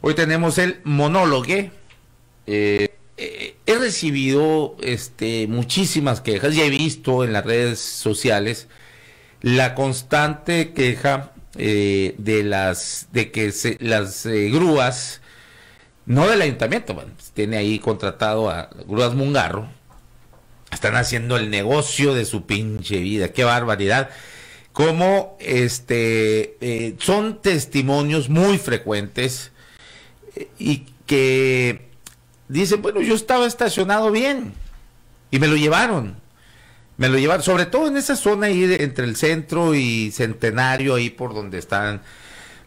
Hoy tenemos el monólogo. Eh, eh, he recibido este, muchísimas quejas y he visto en las redes sociales la constante queja eh, de las de que las grúas no del ayuntamiento, tiene ahí contratado a grúas Mungarro, están haciendo el negocio de su pinche vida, qué barbaridad como este, eh, son testimonios muy frecuentes eh, y que dicen, bueno, yo estaba estacionado bien y me lo llevaron. Me lo llevaron, sobre todo en esa zona ahí entre el centro y centenario, ahí por donde están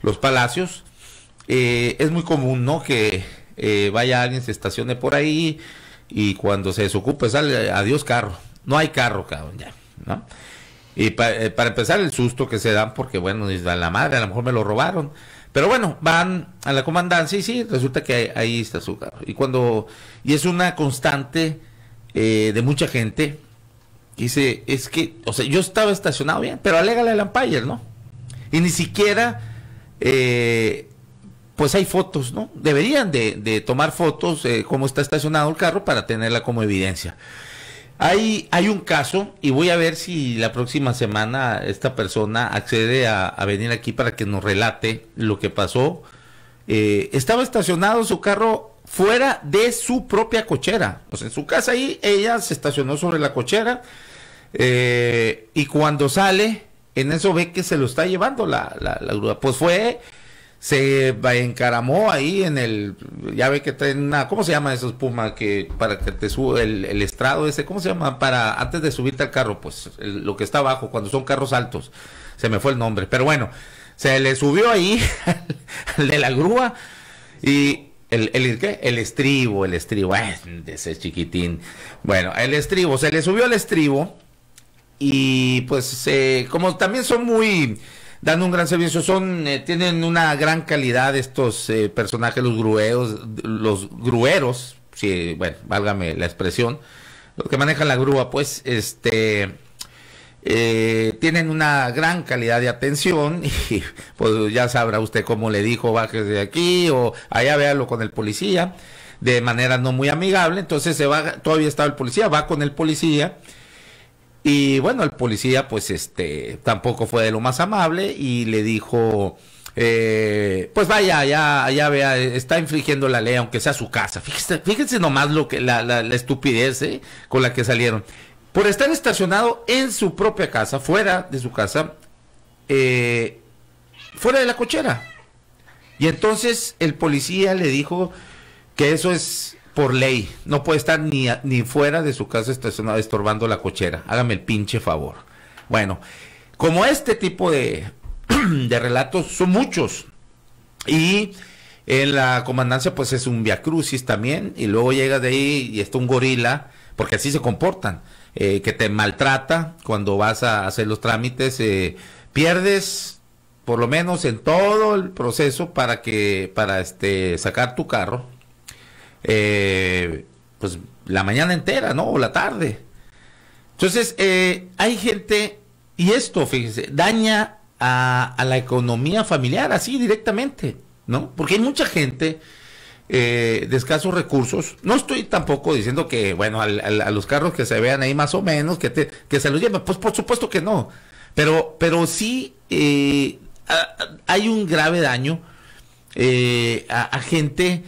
los palacios. Eh, es muy común, ¿no? Que vaya alguien, se estacione por ahí y cuando se desocupe sale, adiós carro. No hay carro, cabrón, ya, ¿no? Y eh, para empezar, el susto que se dan, porque bueno, a la madre, a lo mejor me lo robaron. Pero bueno, van a la comandancia y sí, resulta que ahí, está su carro. Y cuando, y es una constante eh, de mucha gente, dice, es que, o sea, yo estaba estacionado bien, pero alégale al Empire, ¿no? Y ni siquiera, eh, pues hay fotos, ¿no? Deberían de, tomar fotos eh, cómo está estacionado el carro para tenerla como evidencia. Hay, hay un caso y voy a ver si la próxima semana esta persona accede a, venir aquí para que nos relate lo que pasó. Eh, estaba estacionado su carro fuera de su propia cochera. Pues en su casa ahí ella se estacionó sobre la cochera eh, y cuando sale, en eso ve que se lo está llevando la, la, la grúa. Pues fue se encaramó ahí en el, ya ve que traen una, ¿cómo se llama esos pumas que para que te sube el, estrado ese? ¿Cómo se llama? Para antes de subirte al carro, pues lo que está abajo, cuando son carros altos, se me fue el nombre, pero bueno, se le subió ahí al de la grúa y el, el, ¿qué? el estribo, el estribo, De ese chiquitín. Bueno, el estribo, se le subió el estribo y pues eh, como también son muy dan un gran servicio. Son, eh, tienen una gran calidad estos eh, personajes, los grueros, los grueros, si, bueno, válgame la expresión, los que manejan la grúa, pues, este, eh, tienen una gran calidad de atención y pues ya sabrá usted cómo le dijo, bájese de aquí o allá véalo con el policía de manera no muy amigable, entonces se va, todavía estaba el policía, va con el policía y bueno, el policía pues este tampoco fue de lo más amable y le dijo, eh, pues vaya, ya, ya vea, está infringiendo la ley, aunque sea su casa. Fíjense, fíjense nomás lo que, la, la, estupidez eh, con la que salieron. Por estar estacionado en su propia casa, fuera de su casa, eh, fuera de la cochera. Y entonces el policía le dijo que eso es por ley, no puede estar ni, ni fuera de su casa estacionado estorbando la cochera. Hágame el pinche favor. Bueno, como este tipo de, de relatos son muchos. Y en la comandancia pues es un viacrucis también. Y luego llega de ahí y está un gorila, porque así se comportan, eh, que te maltrata cuando vas a hacer los trámites. Eh, pierdes por lo menos en todo el proceso para que para este sacar tu carro eh, pues la mañana entera, ¿no? O la tarde. Entonces, eh, hay gente, y esto, fíjense, daña a, la economía familiar así directamente, ¿no? Porque hay mucha gente eh, de escasos recursos. No estoy tampoco diciendo que, bueno, a los carros que se vean ahí más o menos, que, se los lleven. Pues por supuesto que no. Pero, pero sí hay un grave daño a gente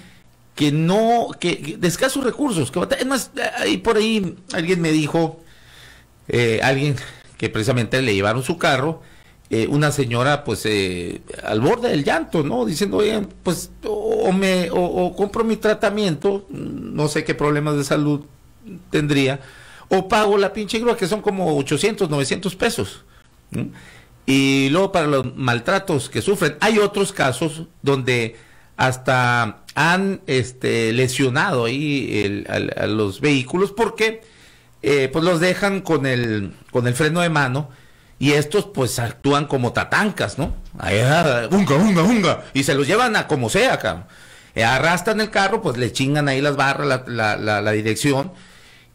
que no, que, de escasos recursos. Que, es más, ahí por ahí alguien me dijo, eh, alguien que precisamente le llevaron su carro, eh, una señora pues eh, al borde del llanto, ¿no? Diciendo, oye, pues o, me, o, compro mi tratamiento, no sé qué problemas de salud tendría, o pago la pinche grúa, que son como 800, 900 pesos. Y luego para los maltratos que sufren, hay otros casos donde hasta han este, lesionado ahí a, los vehículos porque eh, pues los dejan con el, con el freno de mano y estos pues actúan como tatancas, ¿no? Ah, y se los llevan a como sea, acá. Eh, arrastan el carro, pues le chingan ahí las barras, la, la, dirección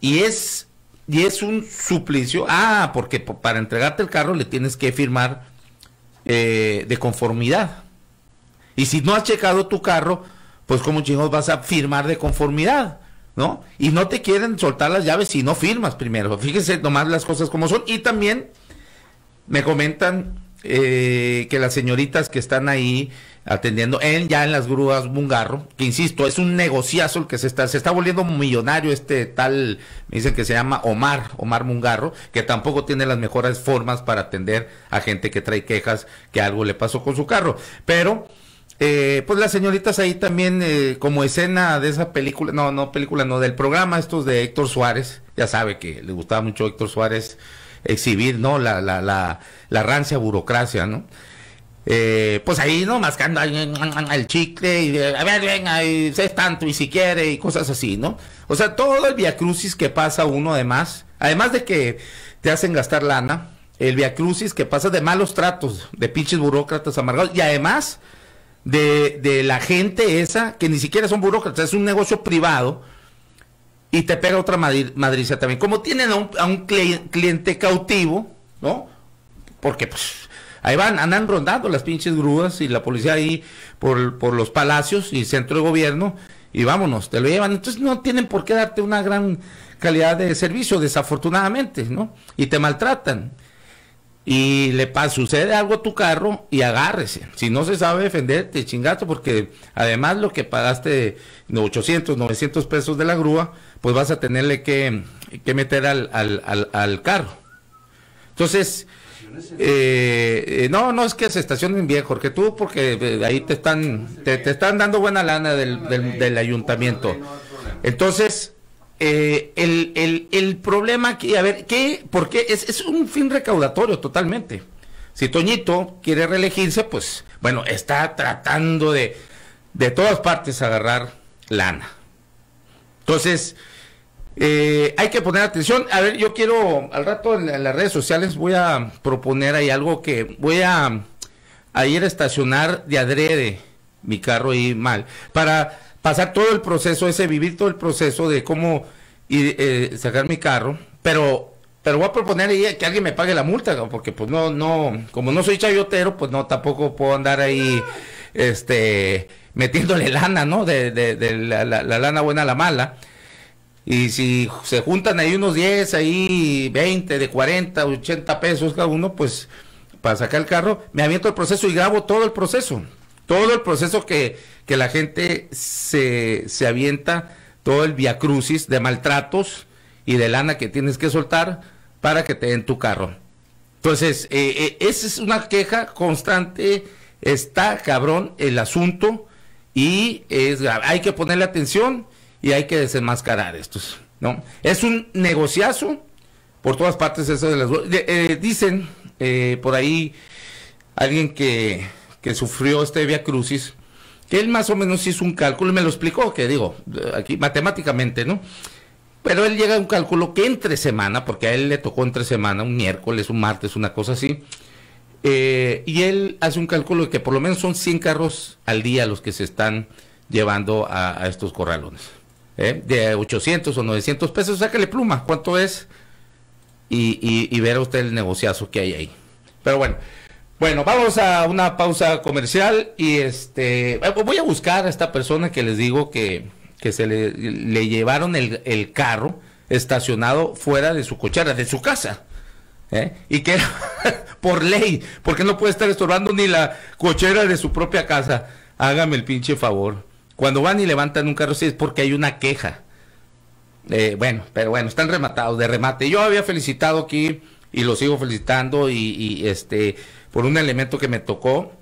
y es y es un suplicio. Ah, porque para entregarte el carro le tienes que firmar eh, de conformidad. Y si no has checado tu carro, pues como chingos vas a firmar de conformidad, ¿no? Y no te quieren soltar las llaves si no firmas primero. Fíjese nomás las cosas como son. Y también me comentan eh, que las señoritas que están ahí atendiendo él ya en las grúas Mungarro, que insisto, es un negociazo el que se está, se está volviendo millonario este tal, me dicen que se llama Omar, Omar Mungarro, que tampoco tiene las mejores formas para atender a gente que trae quejas que algo le pasó con su carro. Pero eh, pues las señoritas ahí también eh, como escena de esa película, no, no película, no, del programa estos de Héctor Suárez, ya sabe que le gustaba mucho Héctor Suárez exhibir, ¿no? La, la, la, rancia burocracia, ¿no? Eh, pues ahí, ¿no? Mascando el chicle y a ver, venga, y sé tanto y si quiere y cosas así, ¿no? O sea, todo el viacrucis que pasa uno además, además de que te hacen gastar lana, el viacrucis que pasa de malos tratos, de pinches burócratas amargados y además de, la gente esa, que ni siquiera son burócratas, es un negocio privado, y te pega otra madrisa también. Como tienen a un, cliente cautivo, ¿no? Porque pues ahí van, andan rondando las pinches grúas y la policía ahí por, por los palacios y centro de gobierno y vámonos, te lo llevan. Entonces no tienen por qué darte una gran calidad de servicio, desafortunadamente, ¿no? Y te maltratan y le pasa, sucede algo a tu carro y agárrese. Si no se sabe defender, te chingaste porque además lo que pagaste 800, 900 pesos de la grúa, pues vas a tenerle que, meter al, al, al, carro. Entonces, eh, no, no es que se estacionen bien, Jorge, tú porque eh, ahí te están, te, están dando buena lana del, del ayuntamiento. Entonces, eh, el, problema aquí, a ver, ¿qué? ¿Por qué? Es, es un fin recaudatorio totalmente. Si Toñito quiere reelegirse, pues bueno, está tratando de de todas partes agarrar lana. Entonces, eh, hay que poner atención. A ver, yo quiero, al rato en, las redes sociales voy a proponer ahí algo que voy a, a ir a estacionar de adrede mi carro ahí mal, para pasar todo el proceso ese, vivir todo el proceso de cómo eh, sacar mi carro, pero pero voy a proponer ahí que alguien me pague la multa, porque pues no, no, como no soy chayotero, pues no, tampoco puedo andar ahí, este, metiéndole lana, ¿no? De, de, la, la, la, lana buena a la mala. Y si se juntan ahí unos 10, ahí 20, de 40, 80 pesos cada uno, pues para sacar el carro, me aviento el proceso y grabo todo el proceso. Todo el proceso que, la gente se, se avienta, todo el viacrucis de maltratos y de lana que tienes que soltar para que te den tu carro. Entonces, eh, eh, esa es una queja constante. Está cabrón el asunto y es, hay que ponerle atención y hay que desenmascarar estos. ¿no? Es un negociazo por todas partes. Eso de las, eh, dicen por ahí alguien que que sufrió este Via Crucis, que él más o menos hizo un cálculo y me lo explicó, que digo, eh, aquí matemáticamente, ¿no? Pero él llega a un cálculo que entre semana, porque a él le tocó entre semana, un miércoles, un martes, una cosa así, eh, y él hace un cálculo de que por lo menos son 100 carros al día los que se están llevando a, estos corralones. ¿eh? De 800 o 900 pesos, sácale pluma, ¿cuánto es? Y, y, y verá usted el negociazo que hay ahí. Pero bueno, bueno, vamos a una pausa comercial y este eh, voy a buscar a esta persona que les digo que, que se le, le llevaron el, el, carro estacionado fuera de su cochera, de su casa. ¿eh? Y que por ley, porque no puede estar estorbando ni la cochera de su propia casa. Hágame el pinche favor. Cuando van y levantan un carro, sí, es porque hay una queja. Eh, bueno, pero bueno, están rematados de remate. Yo había felicitado aquí y lo sigo felicitando y, y este por un elemento que me tocó.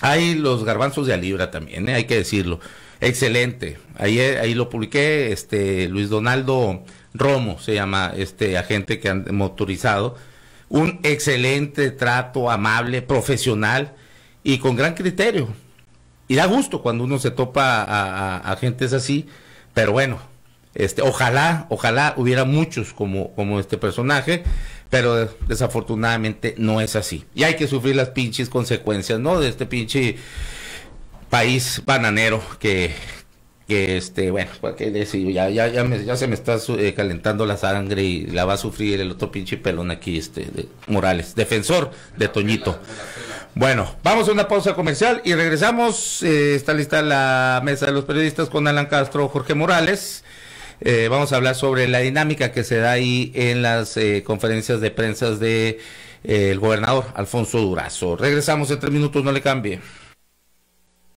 Hay los garbanzos de Alibra también, ¿eh? hay que decirlo. Excelente. Ahí, eh, ahí lo publiqué, este Luis Donaldo Romo se llama este agente que han motorizado. Un excelente trato, amable, profesional y con gran criterio. Y da gusto cuando uno se topa a, a, así, pero bueno, este, ojalá, ojalá hubiera muchos como, como este personaje, pero desafortunadamente no es así. Y hay que sufrir las pinches consecuencias, ¿no? De este pinche país bananero que, este, bueno, ya, ya, ya, se me está eh, calentando la sangre y la va a sufrir el otro pinche pelón aquí, este, de Morales, defensor de Toñito. Bueno, vamos a una pausa comercial y regresamos. Eh, está lista la mesa de los periodistas con Alan Castro, Jorge Morales. Eh, vamos a hablar sobre la dinámica que se da ahí en las eh, conferencias de prensa del de, eh, el gobernador Alfonso Durazo. Regresamos en tres minutos, no le cambie.